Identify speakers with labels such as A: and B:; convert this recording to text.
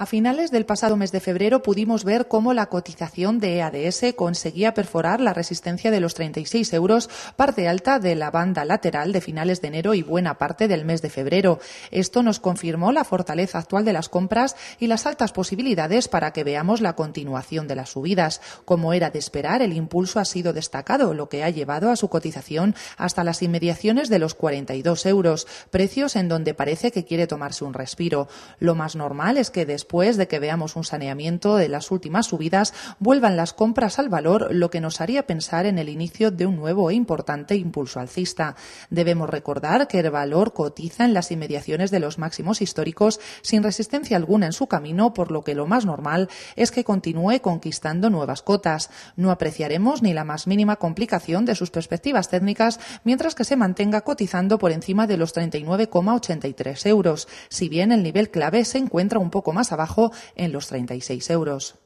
A: A finales del pasado mes de febrero pudimos ver cómo la cotización de EADS conseguía perforar la resistencia de los 36 euros, parte alta de la banda lateral de finales de enero y buena parte del mes de febrero. Esto nos confirmó la fortaleza actual de las compras y las altas posibilidades para que veamos la continuación de las subidas. Como era de esperar, el impulso ha sido destacado, lo que ha llevado a su cotización hasta las inmediaciones de los 42 euros, precios en donde parece que quiere tomarse un respiro. Lo más normal es que después después de que veamos un saneamiento de las últimas subidas, vuelvan las compras al valor, lo que nos haría pensar en el inicio de un nuevo e importante impulso alcista. Debemos recordar que el valor cotiza en las inmediaciones de los máximos históricos sin resistencia alguna en su camino, por lo que lo más normal es que continúe conquistando nuevas cotas. No apreciaremos ni la más mínima complicación de sus perspectivas técnicas, mientras que se mantenga cotizando por encima de los 39,83 euros, si bien el nivel clave se encuentra un poco más abajo en los 36 euros.